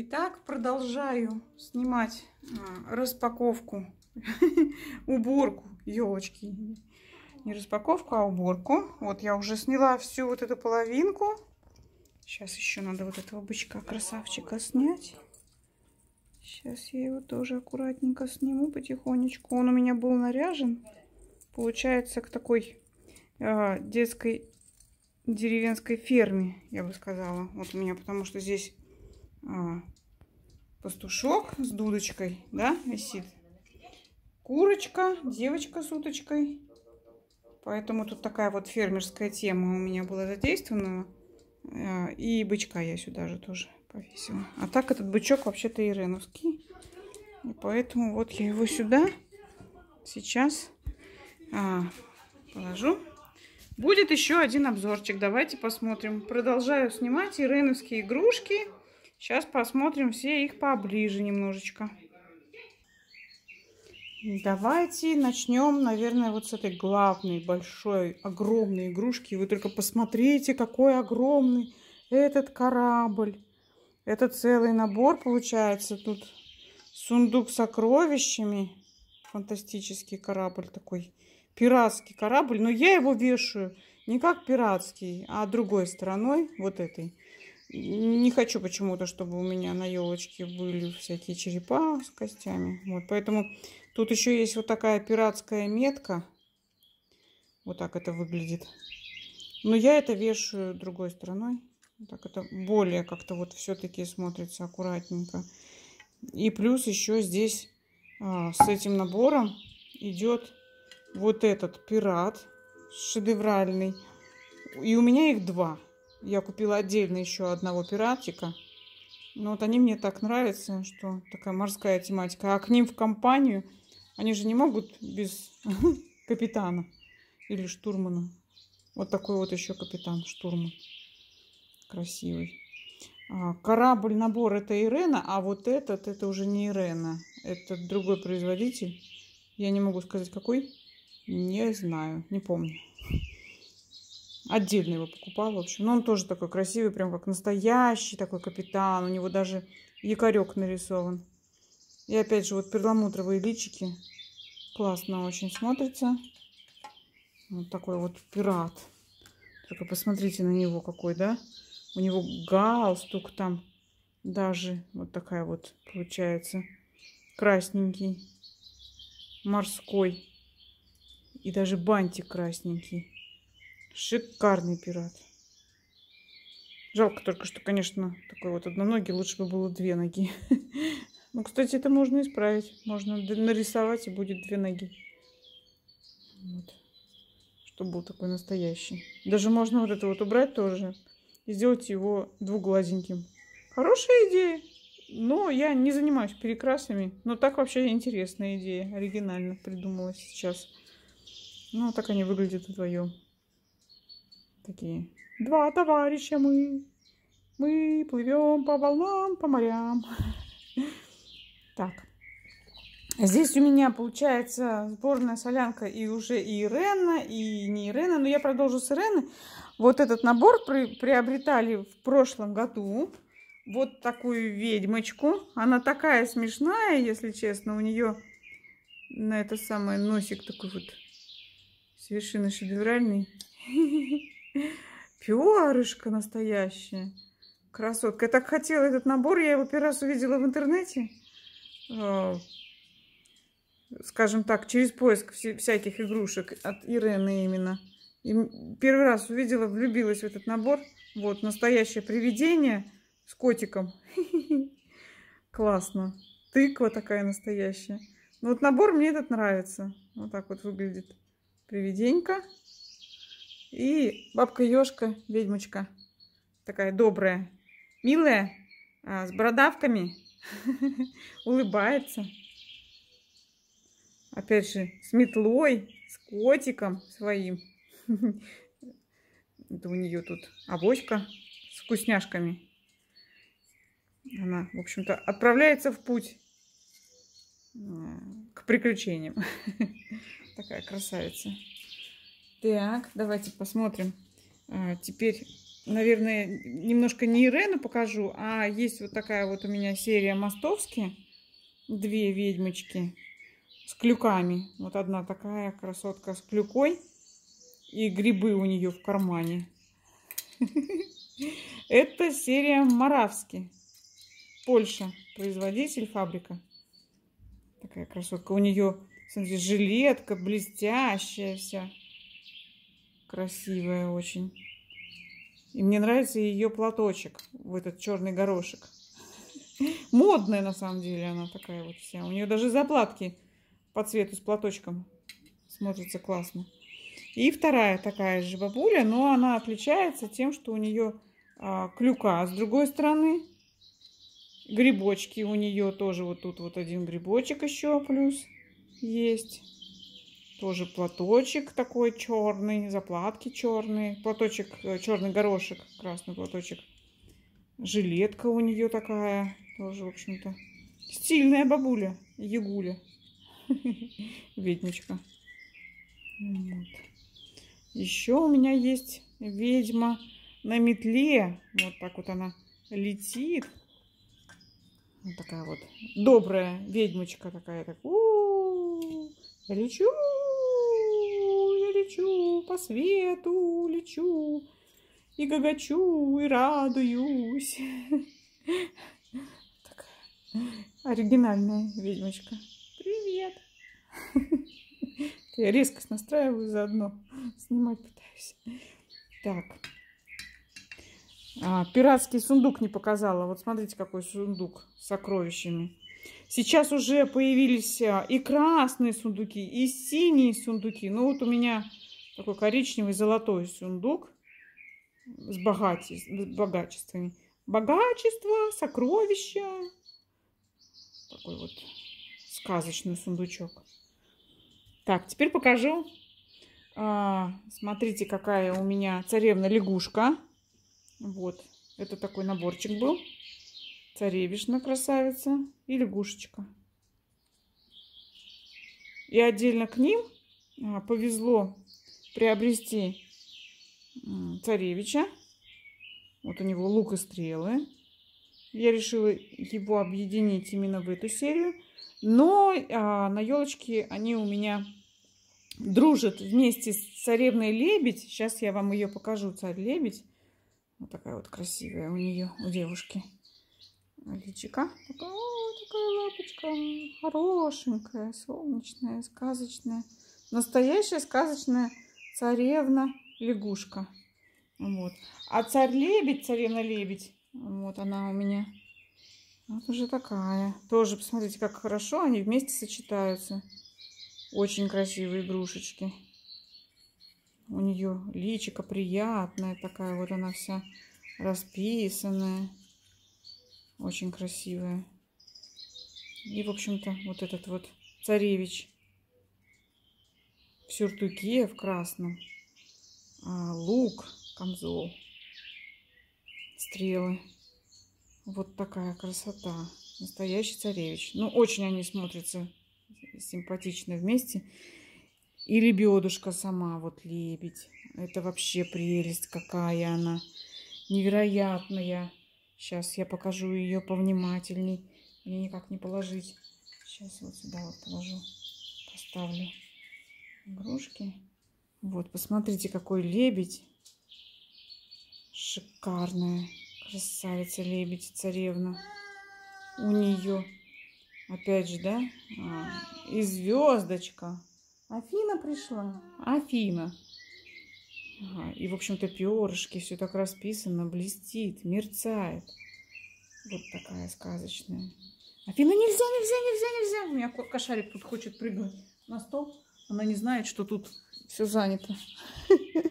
Итак, продолжаю снимать а, распаковку, уборку елочки. Не распаковку, а уборку. Вот я уже сняла всю вот эту половинку. Сейчас еще надо вот этого бычка красавчика снять. Сейчас я его тоже аккуратненько сниму потихонечку. Он у меня был наряжен. Получается, к такой э, детской деревенской ферме, я бы сказала. Вот у меня, потому что здесь а, пастушок с дудочкой, да, висит. Курочка, девочка с уточкой. Поэтому тут такая вот фермерская тема у меня была задействована. Э, и бычка я сюда же тоже повесила. А так этот бычок вообще-то иреновский. И поэтому вот я его сюда сейчас а, положу. Будет еще один обзорчик. Давайте посмотрим. Продолжаю снимать иреновские игрушки. Сейчас посмотрим все их поближе немножечко. Давайте начнем, наверное, вот с этой главной, большой, огромной игрушки. Вы только посмотрите, какой огромный этот корабль. Это целый набор получается. Тут сундук с сокровищами. Фантастический корабль такой. Пиратский корабль. Но я его вешаю не как пиратский, а другой стороной, вот этой. Не хочу почему-то, чтобы у меня на елочке были всякие черепа с костями. Вот, поэтому тут еще есть вот такая пиратская метка. Вот так это выглядит. Но я это вешаю другой стороной. так это более как-то вот все-таки смотрится аккуратненько. И плюс еще здесь а, с этим набором идет вот этот пират шедевральный. И у меня их два. Я купила отдельно еще одного пиратика. Но вот они мне так нравятся, что такая морская тематика. А к ним в компанию они же не могут без капитана или штурмана. Вот такой вот еще капитан, штурман. Красивый. А, корабль набор это Ирена, а вот этот это уже не Ирена. Это другой производитель. Я не могу сказать какой. Не знаю, не помню. Отдельно его покупала, в общем. Но он тоже такой красивый, прям как настоящий такой капитан. У него даже якорек нарисован. И опять же, вот перламутровые личики. Классно очень смотрится. Вот такой вот пират. Только посмотрите на него какой, да? У него галстук там даже. Вот такая вот получается. Красненький. Морской. И даже бантик красненький. Шикарный пират. Жалко только, что, конечно, такой вот одноногий. Лучше бы было две ноги. Ну, кстати, это можно исправить. Можно нарисовать, и будет две ноги. Вот. Чтобы был такой настоящий. Даже можно вот это вот убрать тоже. И сделать его двуглазеньким. Хорошая идея. Но я не занимаюсь перекрасами. Но так вообще интересная идея. Оригинально придумала сейчас. Ну, а так они выглядят вдвоем такие. Два товарища мы. Мы плывем по волнам, по морям. Так. Здесь у меня получается сборная солянка и уже и Ирена, и не Ирена. Но я продолжу с Ирены. Вот этот набор при, приобретали в прошлом году. Вот такую ведьмочку. Она такая смешная, если честно. У нее на это самое носик такой вот с шедевральный. Пёрышко настоящее. Красотка. Я так хотела этот набор. Я его первый раз увидела в интернете. А, скажем так, через поиск всяких игрушек от Ирены именно. И первый раз увидела, влюбилась в этот набор. Вот, настоящее привидение с котиком. Классно. Тыква такая настоящая. Ну вот набор мне этот нравится. Вот так вот выглядит привиденька. И бабка Ёшка, ведьмочка, такая добрая, милая, а, с бородавками, улыбается. Опять же, с метлой, с котиком своим. Это у нее тут авоська с вкусняшками. Она, в общем-то, отправляется в путь а, к приключениям. Такая красавица. Так, давайте посмотрим. А, теперь, наверное, немножко не Ирену покажу, а есть вот такая вот у меня серия мостовские. Две ведьмочки с клюками. Вот одна такая красотка с клюкой. И грибы у нее в кармане. Это серия Моравски. Польша. Производитель, фабрика. Такая красотка. У нее, смотрите, жилетка блестящая вся. Красивая очень. И мне нравится ее платочек в этот черный горошек. Модная на самом деле она такая вот вся. У нее даже заплатки по цвету с платочком смотрится классно. И вторая такая же бабуля, но она отличается тем, что у нее а, клюка с другой стороны. Грибочки у нее тоже вот тут вот один грибочек еще плюс есть. Тоже платочек такой черный, заплатки черные. Платочек, э, черный горошек, красный платочек. Жилетка у нее такая. Тоже, в общем-то, стильная бабуля. Ягуля. Ведьмочка. Вот. Еще у меня есть ведьма на метле. Вот так вот она летит. Вот такая вот добрая ведьмочка такая. Так, у -у -у, лечу лечу, по свету лечу, и гагачу, и радуюсь. Такая оригинальная ведьмочка. Привет! Я резкость настраиваю заодно. Снимать пытаюсь. Так. А, пиратский сундук не показала. Вот смотрите, какой сундук с сокровищами. Сейчас уже появились а, и красные сундуки, и синие сундуки. Ну вот у меня такой коричневый золотой сундук с, богати... с богачествами. Богачество, сокровища. Такой вот сказочный сундучок. Так, теперь покажу. А, смотрите, какая у меня царевна-лягушка. Вот, это такой наборчик был. Царевишна красавица и лягушечка. И отдельно к ним а, повезло приобрести царевича. Вот у него лук и стрелы. Я решила его объединить именно в эту серию. Но а, на елочке они у меня дружат вместе с царевной лебедь. Сейчас я вам ее покажу, царь-лебедь. Вот такая вот красивая у нее, у девушки. Личика. Такая, о, такая лапочка хорошенькая, солнечная, сказочная. Настоящая сказочная царевна лягушка. Вот. А царь-лебедь, царевна-лебедь, вот она у меня вот уже такая. Тоже, посмотрите, как хорошо они вместе сочетаются. Очень красивые игрушечки. У нее личико приятное такая. Вот она вся расписанная. Очень красивая. И, в общем-то, вот этот вот царевич в сюртуке, в красном, а, лук, камзол, стрелы. Вот такая красота. Настоящий царевич. Ну, очень они смотрятся симпатично вместе. И лебедушка сама, вот лебедь. Это вообще прелесть, какая она. Невероятная. Сейчас я покажу ее повнимательней. Мне никак не положить. Сейчас вот сюда вот положу. Поставлю игрушки. Вот, посмотрите, какой лебедь. Шикарная красавица лебедь, царевна. У нее, опять же, да, а, и звездочка. Афина пришла. Афина. Ага. И, в общем-то, перышки, все так расписано, блестит, мерцает. Вот такая сказочная. Афина, нельзя, нельзя, нельзя, нельзя. У меня кошарик тут хочет прыгнуть на стол. Она не знает, что тут все занято.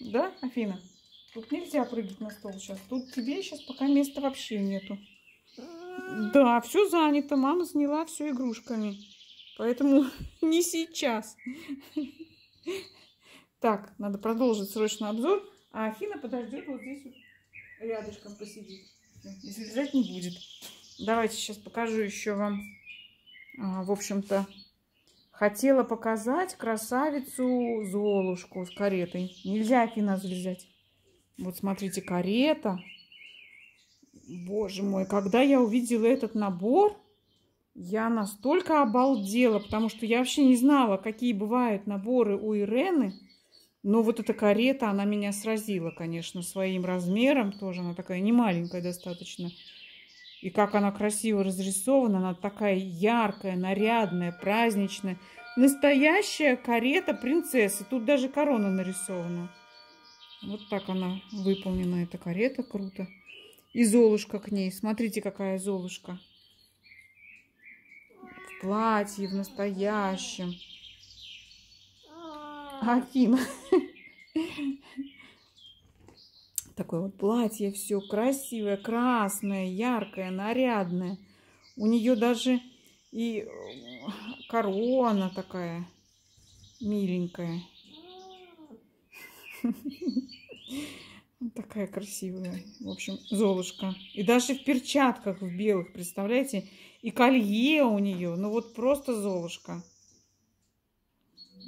Да, Афина? Тут нельзя прыгать на стол сейчас. Тут тебе сейчас пока места вообще нету. Да, все занято. Мама сняла все игрушками. Поэтому не сейчас. Так, надо продолжить срочно обзор. А Афина подождет вот здесь вот рядышком посидит. Если лежать не будет. Давайте сейчас покажу еще вам, а, в общем-то, Хотела показать красавицу Золушку с каретой. Нельзя Афиназу взять. Вот смотрите, карета. Боже мой, когда я увидела этот набор, я настолько обалдела, потому что я вообще не знала, какие бывают наборы у Ирены. Но вот эта карета, она меня сразила, конечно, своим размером тоже. Она такая немаленькая достаточно. И как она красиво разрисована, она такая яркая, нарядная, праздничная. Настоящая карета принцессы. Тут даже корона нарисована. Вот так она выполнена, эта карета. Круто. И Золушка к ней. Смотрите, какая Золушка. В платье, в настоящем. Афина. Такое вот платье все красивое, красное, яркое, нарядное. У нее даже и э, корона такая миленькая. Такая красивая. В общем, Золушка. И даже в перчатках в белых, представляете? И колье у нее. Ну вот просто Золушка.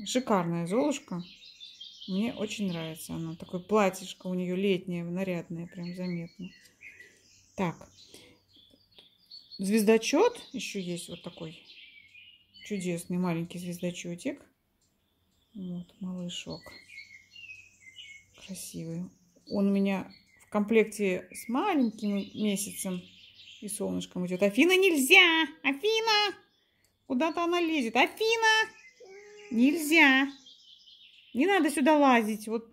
Шикарная Золушка. Мне очень нравится она. Такое платьишко у нее летнее, нарядное, прям заметно. Так. Звездочет еще есть вот такой чудесный маленький звездочетик. Вот, малышок. Красивый. Он у меня в комплекте с маленьким месяцем и солнышком идет. Афина, нельзя! Афина! Куда-то она лезет. Афина! Нельзя! Не надо сюда лазить. Вот,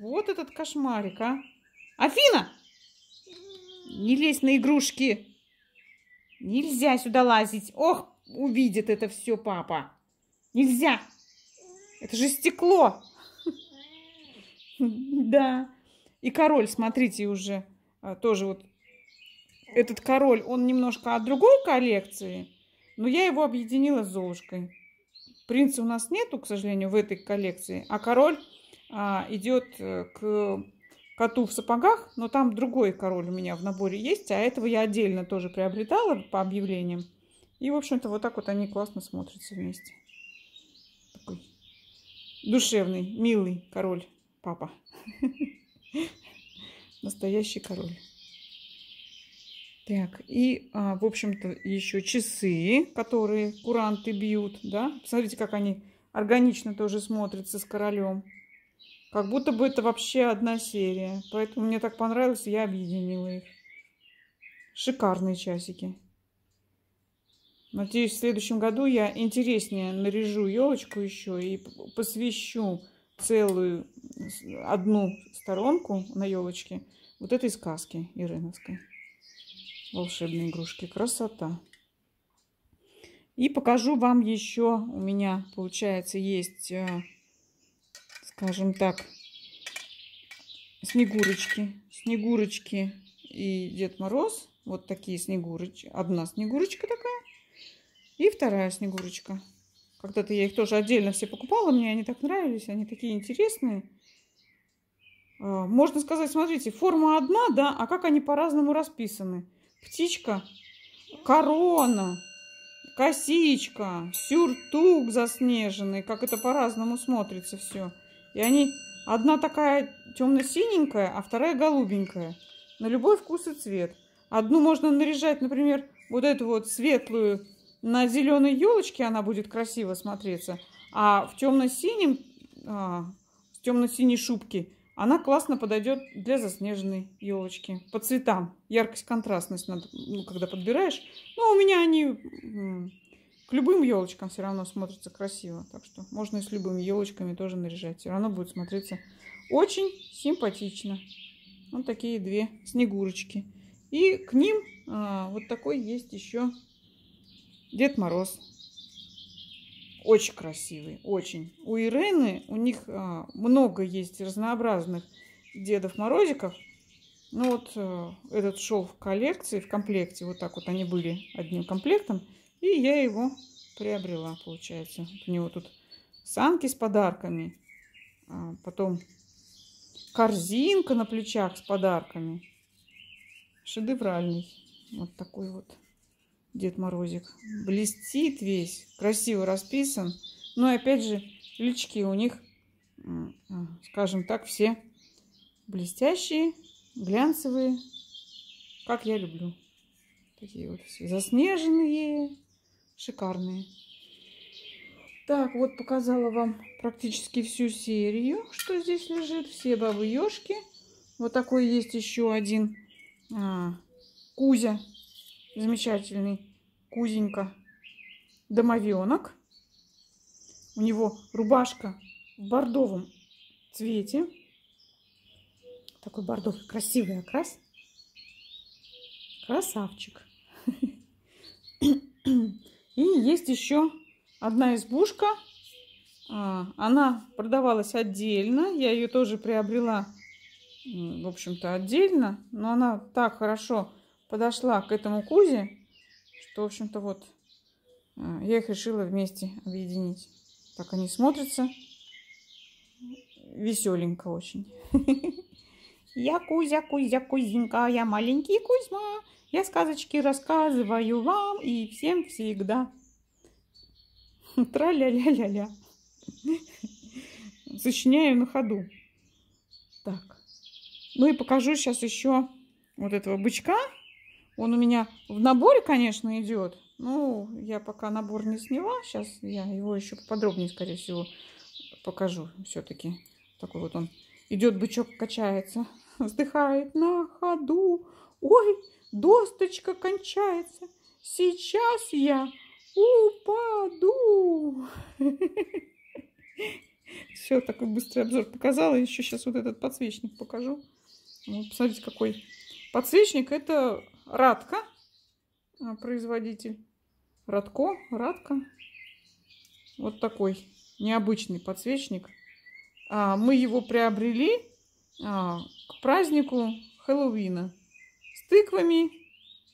вот этот кошмарик, а. Афина! Не лезь на игрушки. Нельзя сюда лазить. Ох, увидит это все папа. Нельзя. Это же стекло. Да. И король, смотрите, уже а, тоже вот этот король, он немножко от другой коллекции, но я его объединила с Золушкой. Принца у нас нету, к сожалению, в этой коллекции. А король а, идет э, к коту в сапогах, но там другой король у меня в наборе есть, а этого я отдельно тоже приобретала по объявлениям. И, в общем-то, вот так вот они классно смотрятся вместе. Такой душевный, милый король, папа. Настоящий король. Так, и, а, в общем-то, еще часы, которые куранты бьют, да. Смотрите, как они органично тоже смотрятся с королем. Как будто бы это вообще одна серия. Поэтому мне так понравилось, я объединила их. Шикарные часики. Надеюсь, в следующем году я интереснее наряжу елочку еще и посвящу целую одну сторонку на елочке вот этой сказки Ирыновской волшебные игрушки. Красота! И покажу вам еще, у меня, получается, есть, э, скажем так, снегурочки. Снегурочки и Дед Мороз. Вот такие снегурочки. Одна снегурочка такая и вторая снегурочка. Когда-то я их тоже отдельно все покупала, мне они так нравились, они такие интересные. Э, можно сказать, смотрите, форма одна, да, а как они по-разному расписаны птичка, корона, косичка, сюртук заснеженный. Как это по-разному смотрится все. И они... Одна такая темно-синенькая, а вторая голубенькая. На любой вкус и цвет. Одну можно наряжать, например, вот эту вот светлую на зеленой елочке, она будет красиво смотреться. А в темно-синем, а, в темно-синей шубке она классно подойдет для заснеженной елочки. По цветам. Яркость, контрастность надо, ну, когда подбираешь. Но ну, у меня они к любым елочкам все равно смотрятся красиво. Так что можно и с любыми елочками тоже наряжать. Все равно будет смотреться очень симпатично. Вот такие две снегурочки. И к ним а, вот такой есть еще Дед Мороз. Очень красивый, очень. У Ирены, у них а, много есть разнообразных Дедов Морозиков. Ну вот э, этот шел в коллекции, в комплекте. Вот так вот они были одним комплектом. И я его приобрела, получается. Вот у него тут санки с подарками. А потом корзинка на плечах с подарками. Шедевральный. Вот такой вот. Дед Морозик. Блестит весь, красиво расписан. Но ну, опять же, лички у них, а, скажем так, все блестящие, глянцевые, как я люблю. Такие вот все заснеженные, шикарные. Так, вот показала вам практически всю серию, что здесь лежит. Все бабы-ешки. Вот такой есть еще один а, Кузя замечательный Кузенька домовенок. У него рубашка в бордовом цвете. Такой бордовый красивый окрас. Красавчик. И есть еще одна избушка. А, она продавалась отдельно. Я ее тоже приобрела, в общем-то, отдельно. Но она так хорошо подошла к этому кузе, что, в общем-то, вот э, я их решила вместе объединить. Так они смотрятся. Веселенько очень. Я Кузя, Кузя, Кузенька, я маленький Кузьма. Я сказочки рассказываю вам и всем всегда. Тра-ля-ля-ля-ля. Сочиняю на ходу. Так. Ну и покажу сейчас еще вот этого бычка. Он у меня в наборе, конечно, идет. Ну, я пока набор не сняла. Сейчас я его еще подробнее, скорее всего, покажу все-таки. Такой вот он идет, бычок качается, вздыхает на ходу. Ой, досточка кончается. Сейчас я упаду. Все, такой быстрый обзор показала. Еще сейчас вот этот подсвечник покажу. Ну, посмотрите, какой подсвечник. Это Радка, производитель. Радко, Радка. Вот такой необычный подсвечник. А, мы его приобрели а, к празднику Хэллоуина. С тыквами,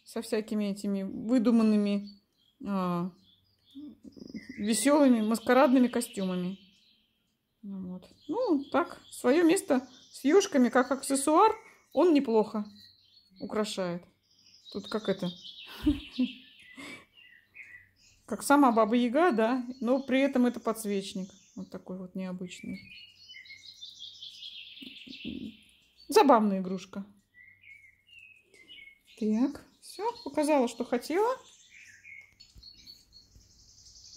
со всякими этими выдуманными а, веселыми маскарадными костюмами. Ну вот. Ну, так, свое место с юшками, как аксессуар, он неплохо украшает. Тут как это? Как сама Баба Яга, да? Но при этом это подсвечник. Вот такой вот необычный. Забавная игрушка. Так, все, показала, что хотела.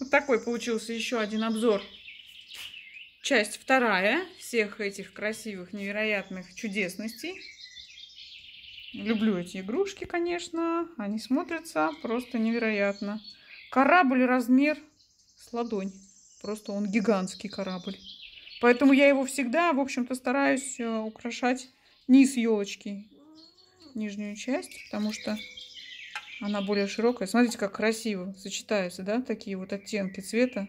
Вот такой получился еще один обзор. Часть вторая всех этих красивых, невероятных чудесностей. Люблю эти игрушки, конечно. Они смотрятся просто невероятно. Корабль размер с ладонь. Просто он гигантский корабль. Поэтому я его всегда, в общем-то, стараюсь э, украшать низ елочки. Нижнюю часть, потому что она более широкая. Смотрите, как красиво сочетаются, да, такие вот оттенки цвета.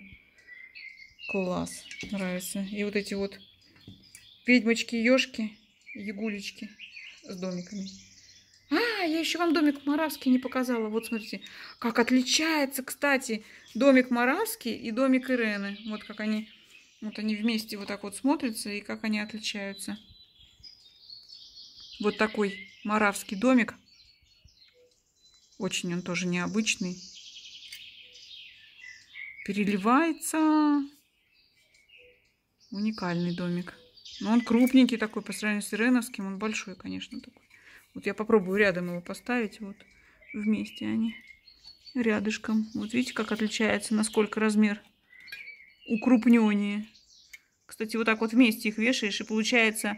Класс, нравится. И вот эти вот ведьмочки ежки, ягулечки с домиками я еще вам домик Моравский не показала. Вот смотрите, как отличается, кстати, домик Моравский и домик Ирены. Вот как они, вот они вместе вот так вот смотрятся и как они отличаются. Вот такой Моравский домик. Очень он тоже необычный. Переливается. Уникальный домик. Но он крупненький такой по сравнению с Иреновским. Он большой, конечно, такой. Вот я попробую рядом его поставить. Вот вместе они. Рядышком. Вот видите, как отличается, насколько размер укрупненнее. Кстати, вот так вот вместе их вешаешь, и получается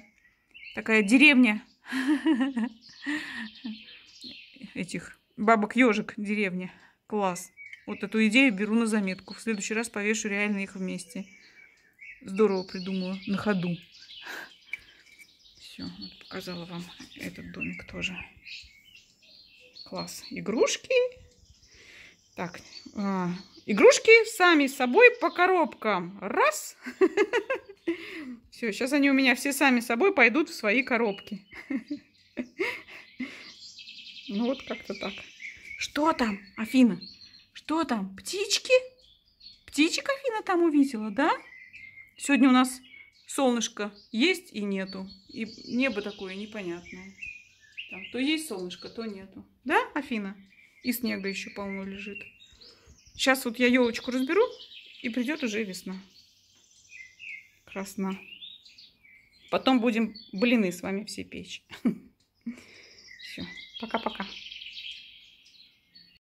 такая деревня этих бабок-ежик деревня. Класс. Вот эту идею беру на заметку. В следующий раз повешу реально их вместе. Здорово придумала на ходу. Все, вот показала вам этот домик тоже. Класс. Игрушки. Так, а, игрушки сами с собой по коробкам. Раз. Все, сейчас они у меня все сами собой пойдут в свои коробки. Ну вот как-то так. Что там, Афина? Что там? Птички? Птичек Афина там увидела, да? Сегодня у нас солнышко есть и нету. И небо такое непонятное. Там то есть солнышко, то нету. Да, Афина? И снега еще полно лежит. Сейчас вот я елочку разберу, и придет уже весна. Красна. Потом будем блины с вами все печь. Все, пока-пока.